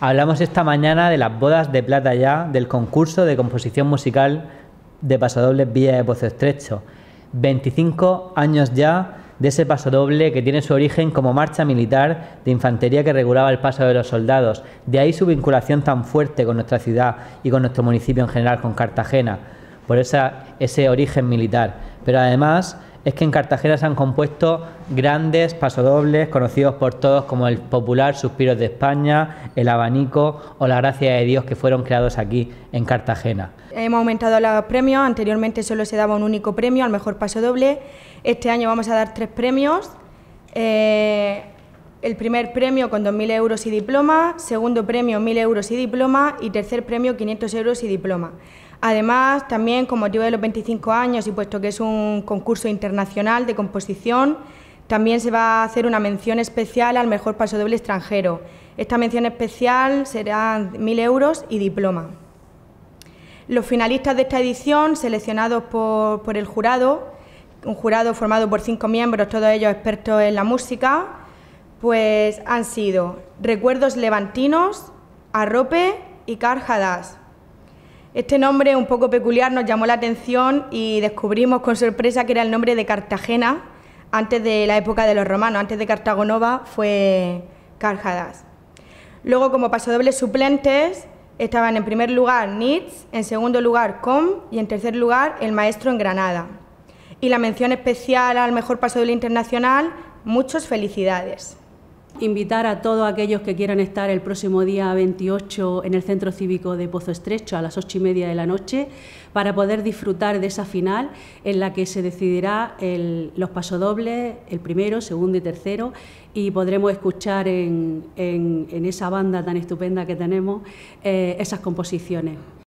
Hablamos esta mañana de las bodas de plata ya, del concurso de composición musical de pasodobles Vía de Pozo Estrecho. 25 años ya de ese pasodoble que tiene su origen como marcha militar de infantería que regulaba el paso de los soldados. De ahí su vinculación tan fuerte con nuestra ciudad y con nuestro municipio en general, con Cartagena, por ese origen militar. Pero además es que en Cartagena se han compuesto grandes pasodobles conocidos por todos como el popular Suspiros de España, el Abanico o la Gracia de Dios que fueron creados aquí en Cartagena. Hemos aumentado los premios, anteriormente solo se daba un único premio al mejor pasodoble, este año vamos a dar tres premios. Eh, el primer premio con 2.000 euros y diploma, segundo premio 1.000 euros y diploma y tercer premio 500 euros y diploma. Además, también con motivo de los 25 años y puesto que es un concurso internacional de composición, también se va a hacer una mención especial al mejor paso doble extranjero. Esta mención especial serán 1.000 euros y diploma. Los finalistas de esta edición, seleccionados por, por, el jurado, un jurado formado por cinco miembros, todos ellos expertos en la música, pues han sido Recuerdos Levantinos, Arrope y Carjadas. Este nombre un poco peculiar nos llamó la atención y descubrimos con sorpresa que era el nombre de Cartagena antes de la época de los romanos, antes de Cartagonova fue Carjadas. Luego como pasodobles suplentes estaban en primer lugar Nitz, en segundo lugar Com y en tercer lugar el maestro en Granada. Y la mención especial al mejor pasodoble internacional, «Muchas felicidades invitar a todos aquellos que quieran estar el próximo día 28 en el Centro Cívico de Pozo Estrecho a las ocho y media de la noche para poder disfrutar de esa final en la que se decidirá los pasodobles, el primero, segundo y tercero, y podremos escuchar en, esa banda tan estupenda que tenemos eh, esas composiciones.